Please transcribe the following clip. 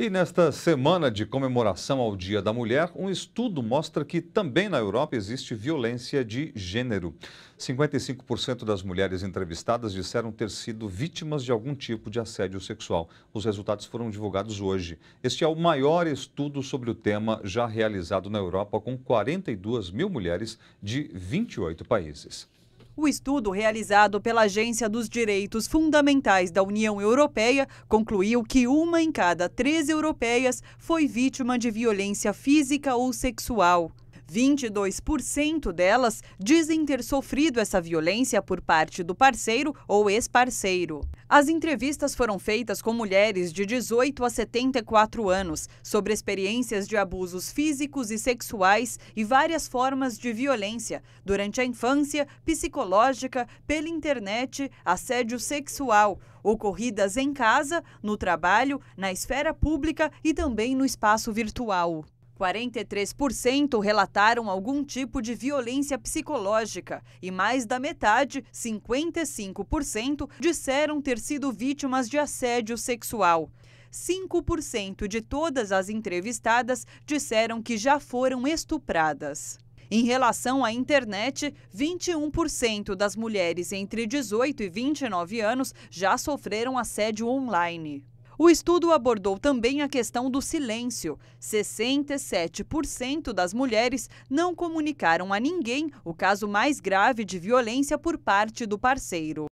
E nesta semana de comemoração ao Dia da Mulher, um estudo mostra que também na Europa existe violência de gênero. 55% das mulheres entrevistadas disseram ter sido vítimas de algum tipo de assédio sexual. Os resultados foram divulgados hoje. Este é o maior estudo sobre o tema já realizado na Europa, com 42 mil mulheres de 28 países. O estudo realizado pela Agência dos Direitos Fundamentais da União Europeia concluiu que uma em cada três europeias foi vítima de violência física ou sexual. 22% delas dizem ter sofrido essa violência por parte do parceiro ou ex-parceiro. As entrevistas foram feitas com mulheres de 18 a 74 anos sobre experiências de abusos físicos e sexuais e várias formas de violência durante a infância, psicológica, pela internet, assédio sexual, ocorridas em casa, no trabalho, na esfera pública e também no espaço virtual. 43% relataram algum tipo de violência psicológica e mais da metade, 55%, disseram ter sido vítimas de assédio sexual. 5% de todas as entrevistadas disseram que já foram estupradas. Em relação à internet, 21% das mulheres entre 18 e 29 anos já sofreram assédio online. O estudo abordou também a questão do silêncio. 67% das mulheres não comunicaram a ninguém o caso mais grave de violência por parte do parceiro.